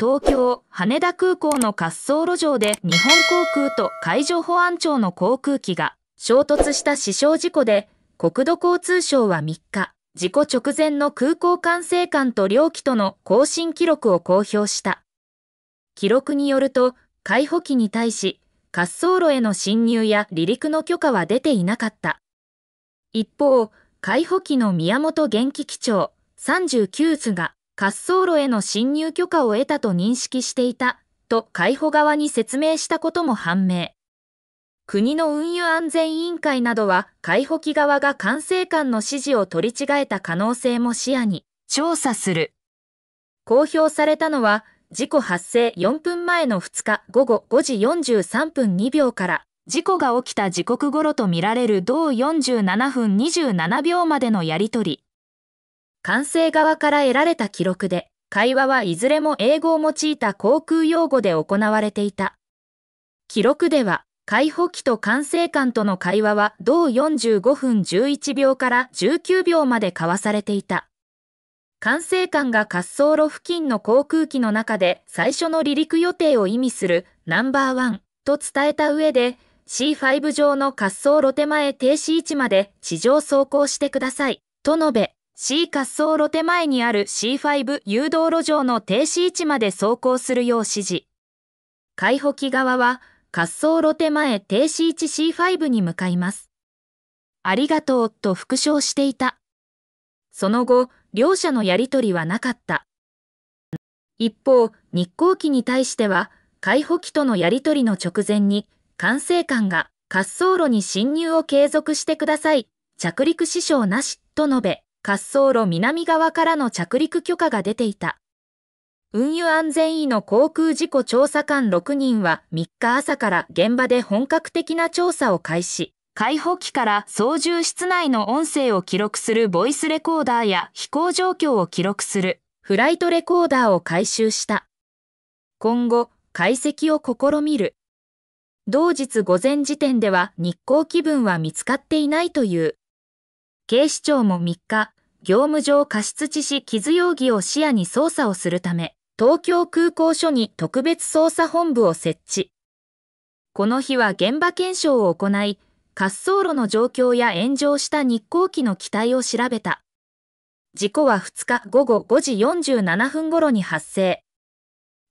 東京、羽田空港の滑走路上で日本航空と海上保安庁の航空機が衝突した死傷事故で、国土交通省は3日、事故直前の空港管制官と両機との更新記録を公表した。記録によると、海保機に対し、滑走路への侵入や離陸の許可は出ていなかった。一方、海保機の宮本元気機長39図が、滑走路への侵入許可を得たと認識していたと海保側に説明したことも判明。国の運輸安全委員会などは海保機側が管制官の指示を取り違えた可能性も視野に調査する。公表されたのは事故発生4分前の2日午後5時43分2秒から事故が起きた時刻頃とみられる同47分27秒までのやりとり。管制側から得られた記録で、会話はいずれも英語を用いた航空用語で行われていた。記録では、解放機と管制官との会話は同45分11秒から19秒まで交わされていた。管制官が滑走路付近の航空機の中で最初の離陸予定を意味するナンバーワンと伝えた上で C5 上の滑走路手前停止位置まで地上走行してくださいと述べ C 滑走路手前にある C5 誘導路上の停止位置まで走行するよう指示。海保機側は滑走路手前停止位置 C5 に向かいます。ありがとうと復唱していた。その後、両者のやりとりはなかった。一方、日航機に対しては、海保機とのやりとりの直前に、管制官が滑走路に侵入を継続してください、着陸支障なし、と述べ、滑走路南側からの着陸許可が出ていた。運輸安全委の航空事故調査官6人は3日朝から現場で本格的な調査を開始。解放機から操縦室内の音声を記録するボイスレコーダーや飛行状況を記録するフライトレコーダーを回収した。今後、解析を試みる。同日午前時点では日光気分は見つかっていないという。警視庁も3日、業務上過失致死傷容疑を視野に捜査をするため、東京空港署に特別捜査本部を設置。この日は現場検証を行い、滑走路の状況や炎上した日航機の機体を調べた。事故は2日午後5時47分頃に発生。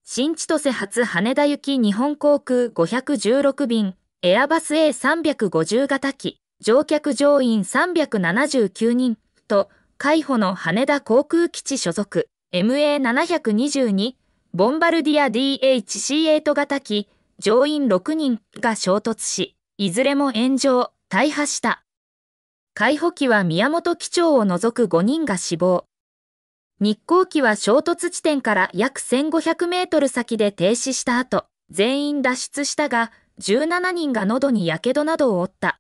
新千歳発羽田行き日本航空516便、エアバス A350 型機。乗客乗員379人と、海保の羽田航空基地所属 MA722 ボンバルディア DHC8 型機乗員6人が衝突し、いずれも炎上、大破した。海保機は宮本機長を除く5人が死亡。日航機は衝突地点から約1500メートル先で停止した後、全員脱出したが、17人が喉に火傷などを負った。